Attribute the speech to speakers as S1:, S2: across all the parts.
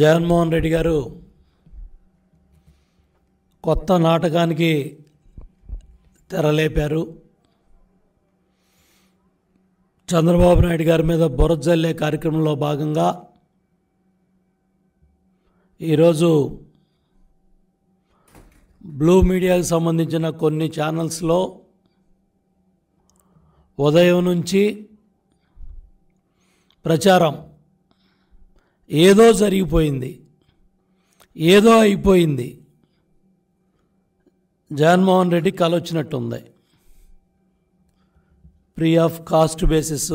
S1: జగన్మోహన్ రెడ్డి గారు కొత్త నాటకానికి తెరలేపారు చంద్రబాబు నాయుడు గారి మీద బొరజల్లే కార్యక్రమంలో భాగంగా ఈరోజు బ్లూ మీడియాకు సంబంధించిన కొన్ని ఛానల్స్లో ఉదయం నుంచి ప్రచారం ఏదో జరిగిపోయింది ఏదో అయిపోయింది జగన్మోహన్ రెడ్డి కలొచ్చినట్టుంది ఫ్రీ ఆఫ్ కాస్ట్ బేసిస్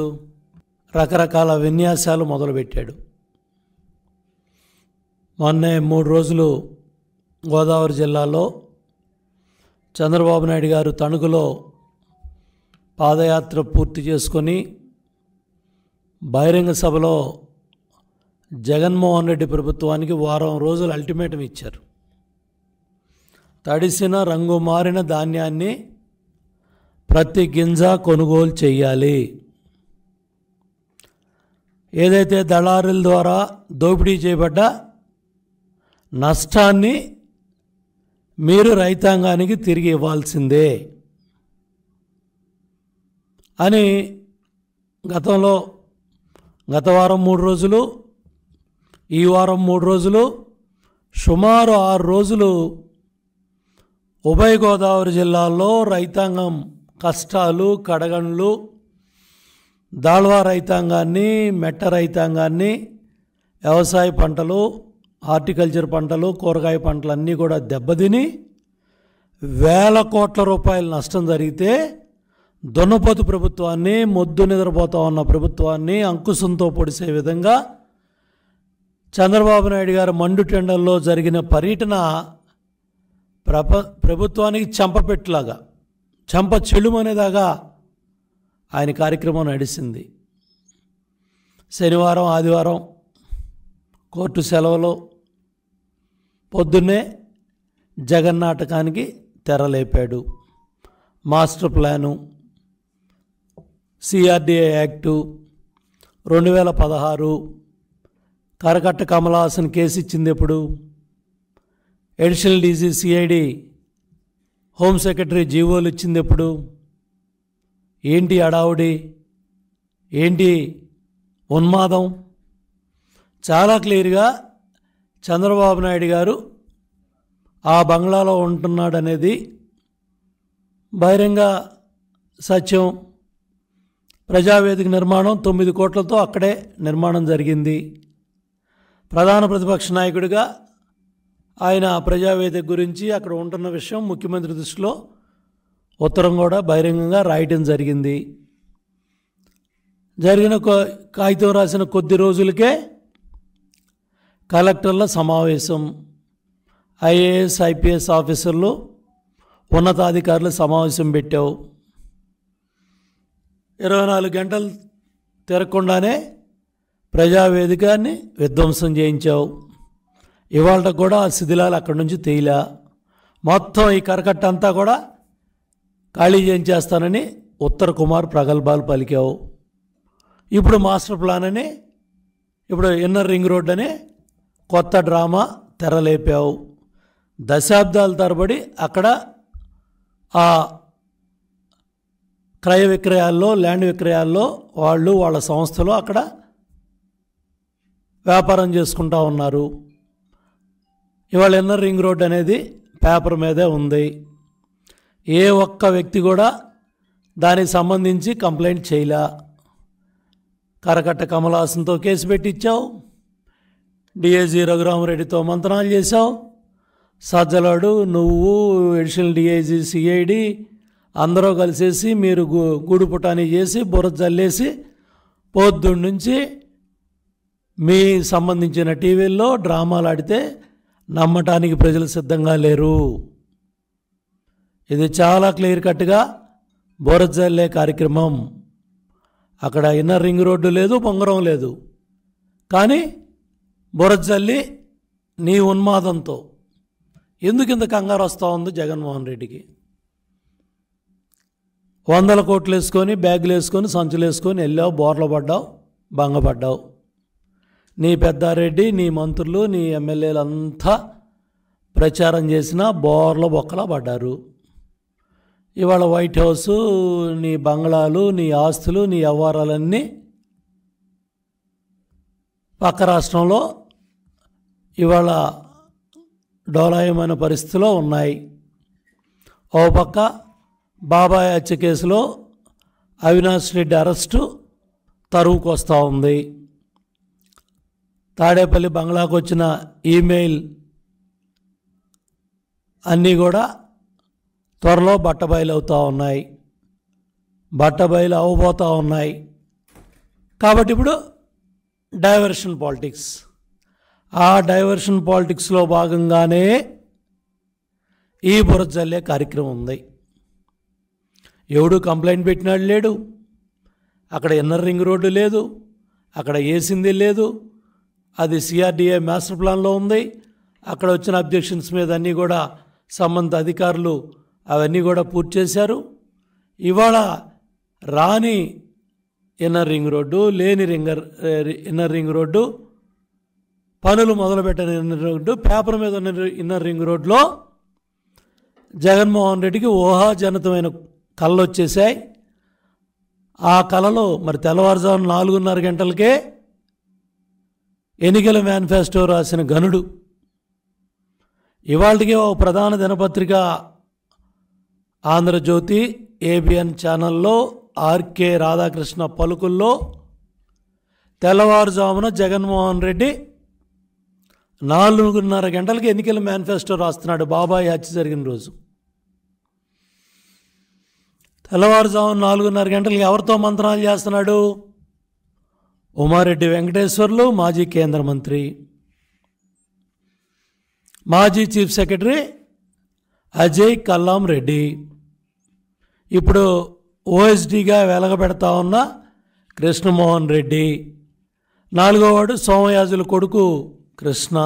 S1: రకరకాల విన్యాసాలు మొదలుపెట్టాడు మొన్నే మూడు రోజులు గోదావరి జిల్లాలో చంద్రబాబు నాయుడు గారు తణుకులో పాదయాత్ర పూర్తి చేసుకొని బహిరంగ సభలో జగన్మోహన్ రెడ్డి ప్రభుత్వానికి వారం రోజులు అల్టిమేటం ఇచ్చారు తడిసిన రంగు మారిన ధాన్యాన్ని ప్రతి గింజ కొనుగోలు చేయాలి ఏదైతే దళారుల ద్వారా దోపిడీ చేయబడ్డ నష్టాన్ని మీరు రైతాంగానికి తిరిగి ఇవ్వాల్సిందే అని గతంలో గత వారం మూడు రోజులు ఈ వారం మూడు రోజులు సుమారు ఆరు రోజులు ఉభయ గోదావరి జిల్లాల్లో రైతాంగం కష్టాలు కడగండ్లు దాళ్వా రైతాంగాన్ని మెట్ట రైతాంగాన్ని వ్యవసాయ పంటలు హార్టికల్చర్ పంటలు కూరగాయ పంటలు అన్నీ కూడా దెబ్బతిని వేల కోట్ల రూపాయల నష్టం జరిగితే దున్నపోతు ప్రభుత్వాన్ని మొద్దు నిద్రపోతా ఉన్న ప్రభుత్వాన్ని అంకుశంతో పొడిసే విధంగా చంద్రబాబు నాయుడు గారు మండు టెండర్లో జరిగిన పర్యటన ప్రప ప్రభుత్వానికి చంపపెట్టులాగా చంప చెలుమనేదాగా ఆయన కార్యక్రమం నడిచింది శనివారం ఆదివారం కోర్టు సెలవులో పొద్దున్నే జగన్ నాటకానికి తెరలేపాడు మాస్టర్ ప్లాను సిఆర్డిఏ యాక్టు రెండు వేల పదహారు కరకట్ట కమలహాసన్ కేసు ఇచ్చింది ఎప్పుడు additional DG CID home secretary జీవోలు ఇచ్చింది ఎప్పుడు ఏంటి అడావుడి ఏంటి ఉన్మాదం చాలా క్లియర్గా చంద్రబాబు నాయుడు గారు ఆ బంగ్లాలో ఉంటున్నాడు అనేది బహిరంగ సత్యం ప్రజావేదిక నిర్మాణం తొమ్మిది కోట్లతో అక్కడే నిర్మాణం జరిగింది ప్రధాన ప్రతిపక్ష నాయకుడిగా ఆయన ప్రజావేదిక గురించి అక్కడ ఉంటున్న విషయం ముఖ్యమంత్రి దృష్టిలో ఉత్తరం కూడా బహిరంగంగా రాయటం జరిగింది జరిగిన కాగితం రాసిన కొద్ది రోజులకే కలెక్టర్ల సమావేశం ఐఏఎస్ ఐపీఎస్ ఆఫీసర్లు ఉన్నతాధికారులు సమావేశం పెట్టావు ఇరవై నాలుగు గంటలు తిరగకుండానే ప్రజావేదికని విధ్వంసం చేయించావు ఇవాళ కూడా ఆ శిథిలాలు అక్కడి నుంచి తేలా మొత్తం ఈ కరకట్ట అంతా కూడా ఖాళీ చేయించేస్తానని ఉత్తర కుమార్ ప్రగల్భాలు పలికావు ఇప్పుడు మాస్టర్ ప్లాన్ అని ఇప్పుడు ఇన్నర్ రింగ్ రోడ్ అని కొత్త డ్రామా తెరలేపావు దశాబ్దాల తరబడి అక్కడ ఆ క్రయ విక్రయాల్లో ల్యాండ్ విక్రయాల్లో వాళ్ళు వాళ్ళ సంస్థలు అక్కడ వ్యాపారం చేసుకుంటూ ఉన్నారు ఇవాళ ఇన్నర్ రింగ్ రోడ్ అనేది పేపర్ మీదే ఉంది ఏ ఒక్క వ్యక్తి కూడా దానికి సంబంధించి కంప్లైంట్ చేయలే కరకట్ట కమలాసంతో కేసు పెట్టించావు డిఐజీ రఘురామరెడ్డితో మంతనాలు చేశావు సజ్జలాడు నువ్వు ఎడిషనల్ డిఐజీ సిఐడి అందరూ కలిసేసి మీరు గూడు పుటాని చేసి బుర్ర జల్లేసి పొద్దున్న నుంచి మీ సంబంధించిన టీవీల్లో డ్రామాలు ఆడితే నమ్మటానికి ప్రజలు సిద్ధంగా లేరు ఇది చాలా క్లియర్ కట్గా బోరజల్లే కార్యక్రమం అక్కడ ఇన్నర్ రింగ్ రోడ్డు లేదు బొంగరం లేదు కానీ బొరజల్లి నీ ఉన్మాదంతో ఎందుకు ఇంత కంగారు వస్తూ ఉంది జగన్మోహన్ రెడ్డికి వందల కోట్లు వేసుకొని బ్యాగులు వేసుకొని సంచులు వేసుకొని వెళ్ళావు బోర్లు పడ్డావు భంగపడ్డావు నీ పెద్దారెడ్డి నీ మంత్రులు నీ ఎమ్మెల్యేలు అంతా ప్రచారం చేసిన బోర్ల బొక్కల పడ్డారు ఇవాళ వైట్ హౌస్ నీ బంగ్లాలు నీ ఆస్తులు నీ వ్యవహారాలన్నీ పక్క రాష్ట్రంలో ఇవాళ డోలాయమైన పరిస్థితిలో ఉన్నాయి ఓ పక్క బాబాయ్ హత్య కేసులో అవినాష్ రెడ్డి అరెస్టు తరువుకొస్తూ ఉంది తాడేపల్లి బంగ్లాకు వచ్చిన ఈమెయిల్ అన్నీ కూడా త్వరలో బట్టబయలు అవుతూ ఉన్నాయి బట్టబయలు అవ్వబోతూ ఉన్నాయి కాబట్టి ఇప్పుడు డైవర్షన్ పాలిటిక్స్ ఆ డైవర్షన్ పాలిటిక్స్లో భాగంగానే ఈ బురజల్లే కార్యక్రమం ఉంది ఎవడు కంప్లైంట్ పెట్టినాడు లేడు అక్కడ ఇన్నర్ రింగ్ రోడ్డు లేదు అక్కడ వేసింది లేదు అది సిఆర్డిఏ మాస్టర్ ప్లాన్లో ఉంది అక్కడ వచ్చిన అబ్జెక్షన్స్ మీద అన్నీ కూడా సంబంధిత అధికారులు అవన్నీ కూడా పూర్తి చేశారు ఇవాళ రాని ఇన్నర్ రింగ్ రోడ్డు లేని రింగర్ ఇన్నర్ రింగ్ రోడ్డు పనులు మొదలుపెట్టని ఇన్నర్ రోడ్డు పేపర్ మీద ఉన్న ఇన్నర్ రింగ్ రోడ్లో జగన్మోహన్ రెడ్డికి ఊహాజనితమైన కళ్ళు వచ్చేసాయి ఆ కళలో మరి తెల్లవారుజాము నాలుగున్నర గంటలకే ఎన్నికల మేనిఫెస్టో రాసిన గనుడు ఇవాళకి ఓ ప్రధాన దినపత్రిక ఆంధ్రజ్యోతి ఏబిఎన్ ఛానల్లో ఆర్కే రాధాకృష్ణ పలుకుల్లో తెల్లవారుజామున జగన్మోహన్ రెడ్డి నాలుగున్నర గంటలకి ఎన్నికల మేనిఫెస్టో రాస్తున్నాడు బాబాయ్ హత్య జరిగిన రోజు తెల్లవారుజామున నాలుగున్నర గంటలకి ఎవరితో మంత్రాలు చేస్తున్నాడు ఉమారెడ్డి వెంకటేశ్వర్లు మాజీ కేంద్ర మంత్రి మాజీ చీఫ్ సెక్రటరీ అజయ్ కల్లాం రెడ్డి ఇప్పుడు ఓఎస్డీగా వెలగబెడతా ఉన్న కృష్ణమోహన్ రెడ్డి నాలుగోవాడు సోమయాజుల కొడుకు కృష్ణ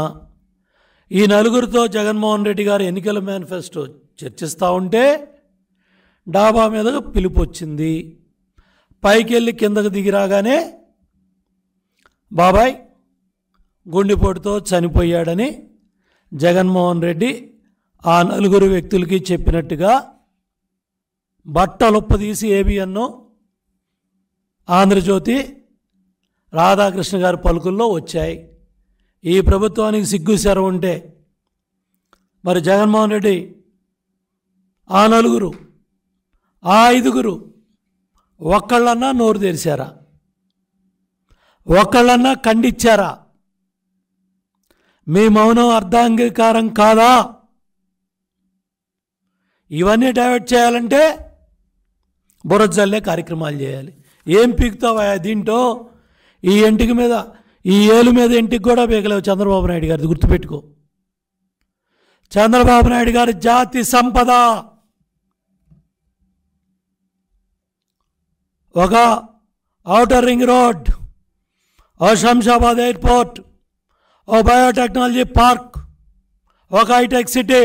S1: ఈ నలుగురితో జగన్మోహన్ రెడ్డి గారు ఎన్నికల మేనిఫెస్టో చర్చిస్తూ ఉంటే డాబా మీద పిలుపు వచ్చింది పైకి వెళ్ళి కిందకు దిగి రాగానే బాబాయ్ గుండెపోటుతో చనిపోయాడని జగన్మోహన్ రెడ్డి ఆ నలుగురు వ్యక్తులకి చెప్పినట్టుగా బట్టలుప్పదీసి ఏబిఎన్ను ఆంధ్రజ్యోతి రాధాకృష్ణ గారి పలుకుల్లో వచ్చాయి ఈ ప్రభుత్వానికి సిగ్గు శరం ఉంటే మరి జగన్మోహన్ రెడ్డి ఆ నలుగురు ఆ ఐదుగురు ఒక్కళ్ళన్నా నోరు తెరిచారా ఒకళ్ళన్నా ఖండించారా మీ మౌనం అర్ధాంగీకారం కాదా ఇవన్నీ డైవర్ట్ చేయాలంటే బురజల్లే కార్యక్రమాలు చేయాలి ఏం పీకుతావా దీంట్లో ఈ ఇంటికి మీద ఈ ఏలు మీద ఇంటికి కూడా పీకలేవు చంద్రబాబు నాయుడు గారిది గుర్తుపెట్టుకో చంద్రబాబు నాయుడు గారి జాతి సంపద ఒక ఔటర్ రింగ్ రోడ్ ఓ శంషాబాద్ ఎయిర్పోర్ట్ ఓ బయోటెక్నాలజీ పార్క్ ఒక హైటెక్ సిటీ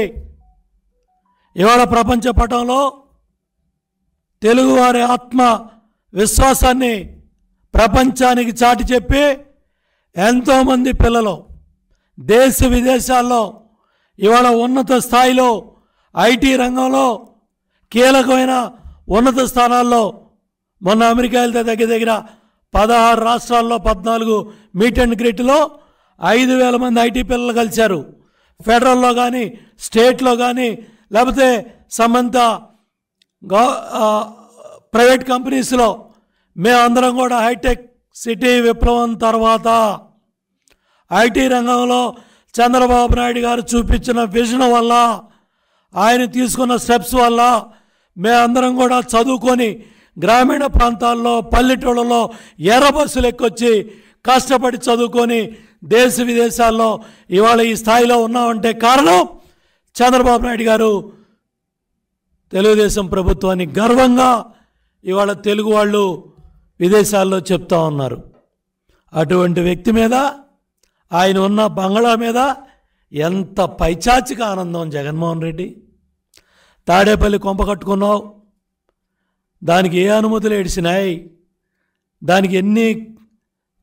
S1: ఇవాళ ప్రపంచ పటంలో తెలుగువారి ఆత్మ విశ్వాసాన్ని ప్రపంచానికి చాటి చెప్పి ఎంతోమంది పిల్లలు దేశ విదేశాల్లో ఇవాళ ఉన్నత స్థాయిలో ఐటీ రంగంలో కీలకమైన ఉన్నత స్థానాల్లో మొన్న అమెరికా వెళ్తే దగ్గర దగ్గర పదహారు రాష్ట్రాల్లో పద్నాలుగు మీట్ అండ్ గ్రిట్లో ఐదు వేల మంది ఐటీ పిల్లలు కలిశారు ఫెడరల్లో కానీ స్టేట్లో కానీ లేకపోతే సంబంధిత గవ ప్రైవేట్ కంపెనీస్లో మేమందరం కూడా హైటెక్ సిటీ విప్లవం తర్వాత ఐటీ రంగంలో చంద్రబాబు నాయుడు గారు చూపించిన విజన్ వల్ల ఆయన తీసుకున్న స్టెప్స్ వల్ల మేమందరం కూడా చదువుకొని గ్రామీణ ప్రాంతాల్లో పల్లెటూళ్ళలో ఎర్ర బస్సులు ఎక్కొచ్చి కష్టపడి చదువుకొని దేశ విదేశాల్లో ఇవాళ ఈ స్థాయిలో ఉన్నామంటే కారణం చంద్రబాబు నాయుడు గారు తెలుగుదేశం ప్రభుత్వాన్ని గర్వంగా ఇవాళ తెలుగు వాళ్ళు విదేశాల్లో చెప్తా ఉన్నారు అటువంటి వ్యక్తి మీద ఆయన ఉన్న బంగ్లా మీద ఎంత పైచాచిక ఆనందం జగన్మోహన్ రెడ్డి తాడేపల్లి కొంప కట్టుకున్నావు దానికి ఏ అనుమతులు ఏడిసినాయి దానికి ఎన్ని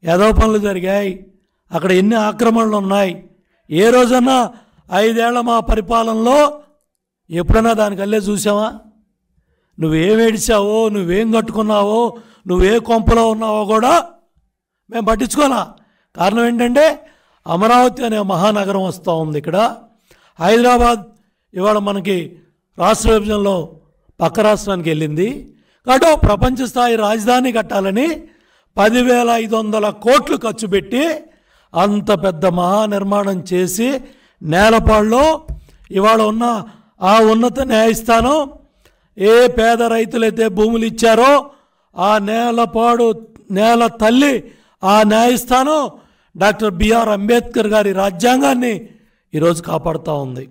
S1: యథోపనులు జరిగాయి అక్కడ ఎన్ని ఆక్రమణలు ఉన్నాయి ఏ రోజన్నా ఐదేళ్ల మా పరిపాలనలో ఎప్పుడన్నా దానికి అల్లే చూసావా నువ్వేం ఏడిచావో నువ్వేం కట్టుకున్నావో నువ్వే కొంపలో ఉన్నావో కూడా మేము పట్టించుకోనా కారణం ఏంటంటే అమరావతి అనే మహానగరం వస్తూ ఉంది ఇక్కడ హైదరాబాద్ ఇవాళ మనకి రాష్ట్ర విభజనలో పక్క రాష్ట్రానికి వెళ్ళింది కాబట్టి ప్రపంచ స్థాయి రాజధాని కట్టాలని పదివేల ఐదు వందల కోట్లు ఖర్చు పెట్టి అంత పెద్ద మహానిర్మాణం చేసి నేలపాడులో ఇవాళ ఉన్న ఆ ఉన్నత న్యాయస్థానం ఏ పేద రైతులైతే భూములు ఇచ్చారో ఆ నేలపాడు నేల తల్లి ఆ న్యాయస్థానం డాక్టర్ బిఆర్ అంబేద్కర్ గారి రాజ్యాంగాన్ని ఈరోజు కాపాడుతూ ఉంది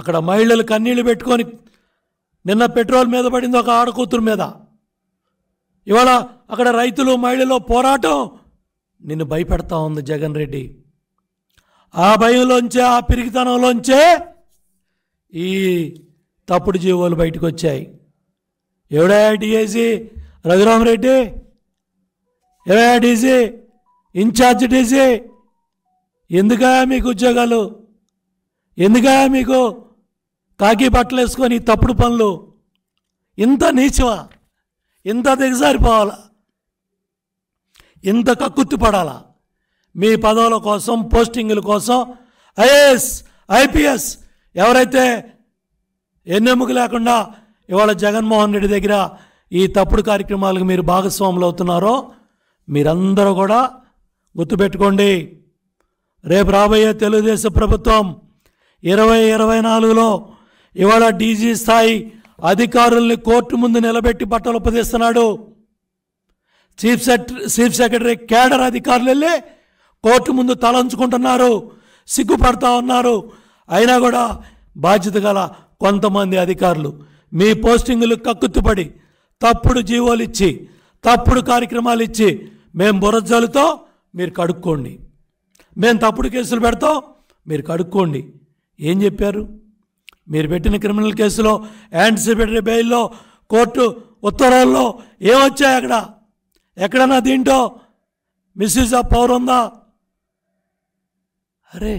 S1: అక్కడ మహిళలు కన్నీళ్లు పెట్టుకొని నిన్న పెట్రోల్ మీద పడింది ఒక ఆడకూతురు మీద ఇవాళ అక్కడ రైతులు మహిళలు పోరాటం నిన్ను భయపెడతా ఉంది జగన్ రెడ్డి ఆ భయంలోంచే ఆ పిరిగితనంలోంచే ఈ తప్పుడు జీవోలు బయటకు వచ్చాయి ఎవడా డిఏసీ రఘురామరెడ్డి ఎవడా డీసీ ఇన్ఛార్జ్ డీసీ ఎందుకయా మీకు ఉద్యోగాలు ఎందుకయా మీకు కాకి బట్టలు వేసుకొని తప్పుడు పనులు ఇంత నీచవా ఇంత దిగజారిపోవాలా ఇంత కక్కుత్తిపడాలా మీ పదవుల కోసం పోస్టింగుల కోసం ఐఏఎస్ ఐపీఎస్ ఎవరైతే ఎన్నెముక లేకుండా ఇవాళ జగన్మోహన్ రెడ్డి దగ్గర ఈ తప్పుడు కార్యక్రమాలకు మీరు భాగస్వాములు అవుతున్నారో మీరందరూ కూడా గుర్తుపెట్టుకోండి రేపు రాబోయే తెలుగుదేశం ప్రభుత్వం ఇరవై ఇరవై నాలుగులో ఇవాళ డీజీ స్థాయి అధికారుల్ని కోర్టు ముందు నిలబెట్టి బట్టలు ఉపదేస్తున్నాడు chief secretary chief secretary cadre అధికారులు వెళ్ళి కోర్టు ముందు తలంచుకుంటున్నారు సిగ్గుపడతా ఉన్నారు అయినా కూడా బాధ్యత గల కొంతమంది అధికారులు మీ పోస్టింగులు కక్కుత్తుపడి తప్పుడు జీవోలు ఇచ్చి తప్పుడు కార్యక్రమాలు ఇచ్చి మేము బురజాలతో మీరు కడుక్కోండి మేము తప్పుడు కేసులు పెడతాం మీరు కడుక్కోండి ఏం చెప్పారు మీరు పెట్టిన క్రిమినల్ కేసులో యాంటిసిపేటరీ బెయిల్లో కోర్టు ఉత్తర్వుల్లో ఏమొచ్చాయి అక్కడ ఎక్కడన్నా దీంట్లో మిస్యూజ్ ఆఫ్ పవర్ ఉందా అరే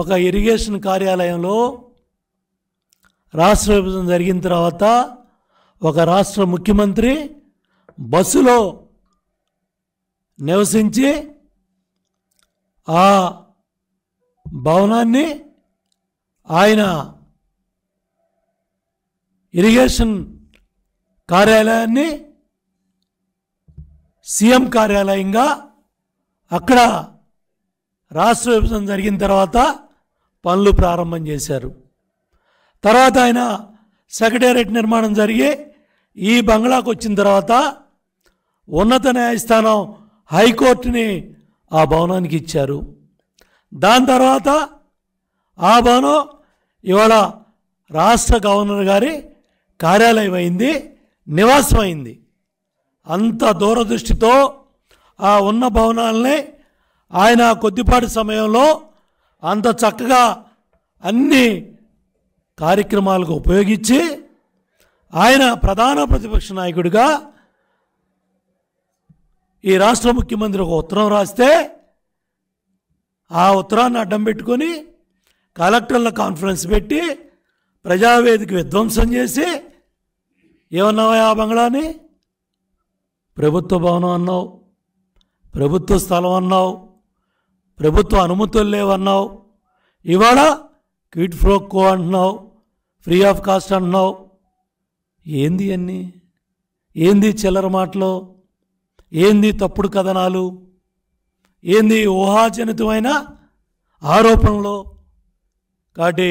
S1: ఒక ఇరిగేషన్ కార్యాలయంలో రాష్ట్ర విభజన జరిగిన తర్వాత ఒక రాష్ట్ర ముఖ్యమంత్రి బస్సులో నివసించి ఆ భవనాన్ని ఆయన ఇరిగేషన్ కార్యాలయాన్ని సీఎం కార్యాలయంగా అక్కడ రాష్ట్ర విభజన జరిగిన తర్వాత పనులు ప్రారంభం చేశారు తర్వాత ఆయన సెక్రటేరియట్ నిర్మాణం జరిగి ఈ బంగ్లాకు వచ్చిన తర్వాత ఉన్నత న్యాయస్థానం హైకోర్టుని ఆ భవనానికి ఇచ్చారు దాని తర్వాత ఆ భవనం ఇవాళ రాష్ట్ర గవర్నర్ గారి కార్యాలయం అయింది నివాసం అయింది అంత దూరదృష్టితో ఆ ఉన్న భవనాలని ఆయన కొద్దిపాటి సమయంలో అంత చక్కగా అన్ని కార్యక్రమాలకు ఉపయోగించి ఆయన ప్రధాన ప్రతిపక్ష నాయకుడిగా ఈ రాష్ట్ర ముఖ్యమంత్రి ఒక ఉత్తరం రాస్తే ఆ ఉత్తరాన్ని అడ్డం పెట్టుకొని కలెక్టర్ల కాన్ఫరెన్స్ పెట్టి ప్రజావేదిక విధ్వంసం చేసి ఏమన్నావా ఆ బంగ్లాని ప్రభుత్వ భవనం అన్నావు ప్రభుత్వ స్థలం అన్నావు ప్రభుత్వ అనుమతులు లేవన్నావు ఇవాళ క్విట్ ఫ్రోక్కో అంటున్నావు ఫ్రీ ఆఫ్ కాస్ట్ అంటున్నావు ఏంది అన్ని ఏంది చిల్లర మాటలు ఏంది తప్పుడు కథనాలు ఏంది ఊహాజనితమైన ఆరోపణలు కాబట్టి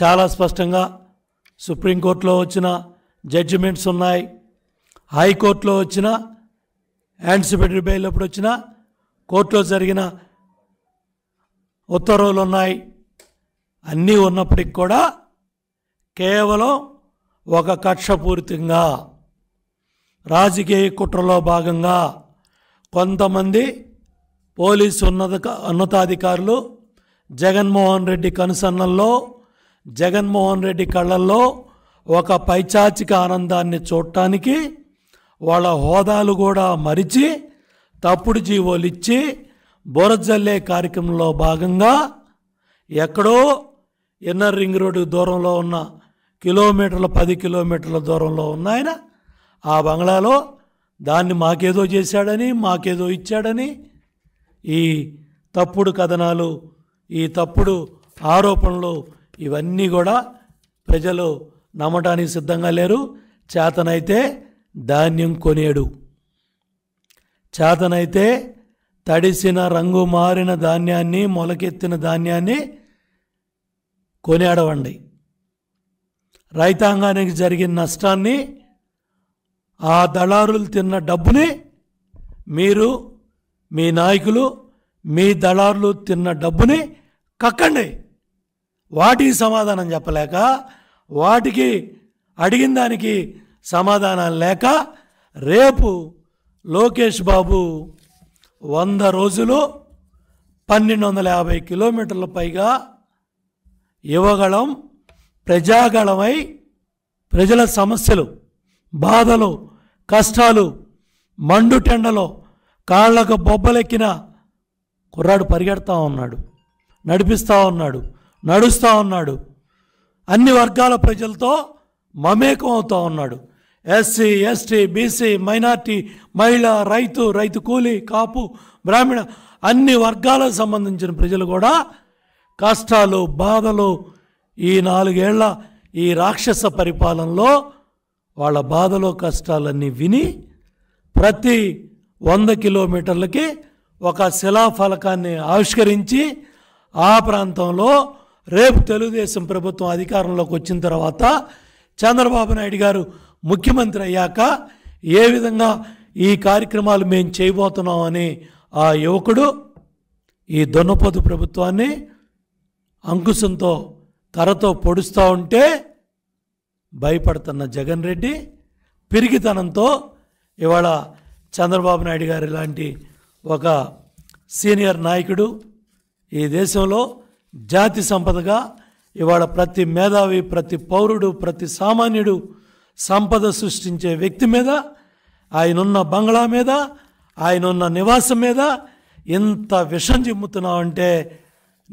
S1: చాలా స్పష్టంగా సుప్రీంకోర్టులో వచ్చిన జడ్జిమెంట్స్ ఉన్నాయి హైకోర్టులో వచ్చిన యాంటిసిపేటరీ బెయిల్ అప్పుడు వచ్చిన కోర్టులో జరిగిన ఉత్తర్వులు ఉన్నాయి అన్నీ ఉన్నప్పటికి కూడా కేవలం ఒక కక్షపూరితంగా రాజకీయ కుట్రలో భాగంగా కొంతమంది పోలీసు ఉన్నత ఉన్నతాధికారులు జగన్మోహన్ రెడ్డి కనుసన్నల్లో జగన్మోహన్ రెడ్డి కళ్ళల్లో ఒక పైచాచిక ఆనందాన్ని చూడటానికి వాళ్ళ హోదాలు కూడా మరిచి తప్పుడు జీవోలు ఇచ్చి బోరజల్లే కార్యక్రమంలో భాగంగా ఎక్కడో ఇన్నర్ రింగ్ రోడ్డు దూరంలో ఉన్న కిలోమీటర్ల పది కిలోమీటర్ల దూరంలో ఉన్న ఆయన ఆ బంగ్లాలో దాన్ని మాకేదో చేశాడని మాకేదో ఇచ్చాడని ఈ తప్పుడు కథనాలు ఈ తప్పుడు ఆరోపణలు ఇవన్నీ కూడా ప్రజలు నమ్మటానికి సిద్ధంగా లేరు చేతనైతే ధాన్యం కొనేడు చేతనైతే తడిసిన రంగు మారిన ధాన్యాన్ని మొలకెత్తిన ధాన్యాన్ని కొనేడవండి రైతాంగానికి జరిగిన నష్టాన్ని ఆ దళారులు తిన్న డబ్బుని మీరు మీ నాయకులు మీ దళారులు తిన్న డబ్బుని కక్కండి వాటికి సమాధానం చెప్పలేక వాటికి అడిగిన దానికి సమాధానాలు లేక రేపు లోకేష్ బాబు వంద రోజులు పన్నెండు వందల యాభై కిలోమీటర్ల పైగా యువగళం ప్రజాగళమై ప్రజల సమస్యలు బాధలు కష్టాలు మండుటెండలో కాళ్ళకు బొబ్బలెక్కిన కుర్రాడు పరిగెడతా ఉన్నాడు నడిపిస్తూ ఉన్నాడు నడుస్తూ ఉన్నాడు అన్ని వర్గాల ప్రజలతో మమేకం అవుతూ ఉన్నాడు ఎస్సీ ఎస్టీ బీసీ మైనార్టీ మహిళ రైతు రైతు కూలీ కాపు బ్రాహ్మణ అన్ని వర్గాలకు సంబంధించిన ప్రజలు కూడా కష్టాలు బాధలు ఈ నాలుగేళ్ల ఈ రాక్షస పరిపాలనలో వాళ్ళ బాధలు కష్టాలన్నీ విని ప్రతి వంద కిలోమీటర్లకి ఒక శిలాఫలకాన్ని ఆవిష్కరించి ఆ ప్రాంతంలో రేపు తెలుగుదేశం ప్రభుత్వం అధికారంలోకి వచ్చిన తర్వాత చంద్రబాబు నాయుడు గారు ముఖ్యమంత్రి అయ్యాక ఏ విధంగా ఈ కార్యక్రమాలు మేము చేయబోతున్నాం అని ఆ యువకుడు ఈ దొన్నపోతు ప్రభుత్వాన్ని అంకుశంతో కర్రతో పొడుస్తూ ఉంటే భయపడుతున్న జగన్ రెడ్డి పిరిగితనంతో ఇవాళ చంద్రబాబు నాయుడు గారు ఇలాంటి ఒక సీనియర్ నాయకుడు ఈ దేశంలో జాతి సంపదగా ఇవాళ ప్రతి మేధావి ప్రతి పౌరుడు ప్రతి సామాన్యుడు సంపద సృష్టించే వ్యక్తి మీద ఆయనున్న బంగ్లా మీద ఆయనున్న నివాసం మీద ఇంత విషం చిమ్ముతున్నావు అంటే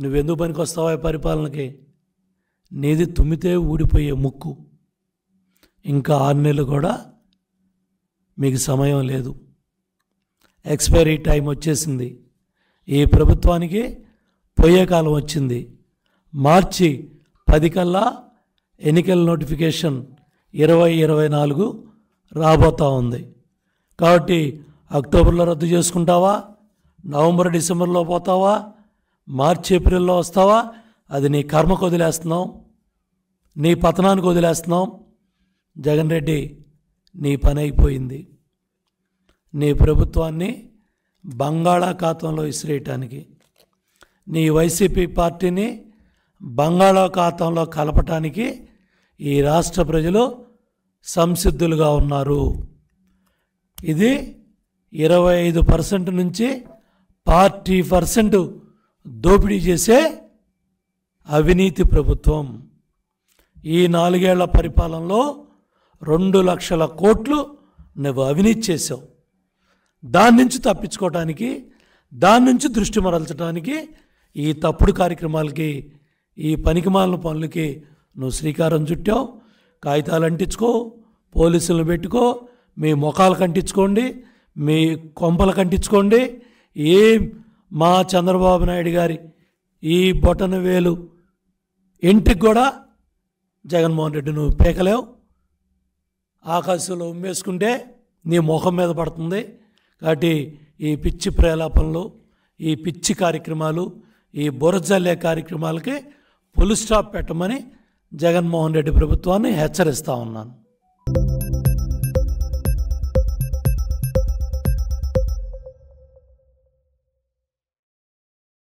S1: నువ్వెందుకు పనికి వస్తావా పరిపాలనకి నీది తుమ్మితే ఊడిపోయే ముక్కు ఇంకా ఆరు నెలలు కూడా మీకు సమయం లేదు ఎక్స్పైరీ టైం వచ్చేసింది ఈ ప్రభుత్వానికి పోయే కాలం వచ్చింది మార్చి పది కల్లా ఎన్నికల నోటిఫికేషన్ ఇరవై ఇరవై నాలుగు రాబోతూ ఉంది కాబట్టి అక్టోబర్లో రద్దు చేసుకుంటావా నవంబర్ డిసెంబర్లో పోతావా మార్చి ఏప్రిల్లో వస్తావా అది నీ కర్మకు వదిలేస్తున్నాం నీ పతనానికి వదిలేస్తున్నాం జగన్ రెడ్డి నీ పని అయిపోయింది నీ ప్రభుత్వాన్ని బంగాళాఖాతంలో విసిరేయటానికి నీ వైసీపీ పార్టీని బంగాళాఖాతంలో కలపటానికి ఈ రాష్ట్ర ప్రజలు సంసిద్ధులుగా ఉన్నారు ఇది ఇరవై ఐదు పర్సెంట్ నుంచి ఫార్టీ పర్సెంట్ దోపిడీ చేసే అవినీతి ప్రభుత్వం ఈ నాలుగేళ్ల పరిపాలనలో రెండు లక్షల కోట్లు నువ్వు అవినీతి చేసావు దాని నుంచి తప్పించుకోవటానికి దాని నుంచి దృష్టి మరల్చడానికి ఈ తప్పుడు కార్యక్రమాలకి ఈ పనికిమాలిన పనులకి నువ్వు శ్రీకారం చుట్టావు కాగితాలు అంటించుకో పోలీసులను పెట్టుకో మీ ముఖాలు కంటించుకోండి మీ కొంపలు కంటించుకోండి ఏ మా చంద్రబాబు నాయుడు గారి ఈ బొటన వేలు ఇంటికి కూడా జగన్మోహన్ రెడ్డి నువ్వు పేకలేవు ఆకాశంలో ఉమ్మేసుకుంటే నీ ముఖం మీద పడుతుంది కాబట్టి ఈ పిచ్చి ప్రేలాపనలు ఈ పిచ్చి కార్యక్రమాలు ఈ బురజల్లే కార్యక్రమాలకి ఫుల్ స్టాప్ పెట్టమని జగన్మోహన్ రెడ్డి ప్రభుత్వాన్ని హెచ్చరిస్తూ ఉన్నాను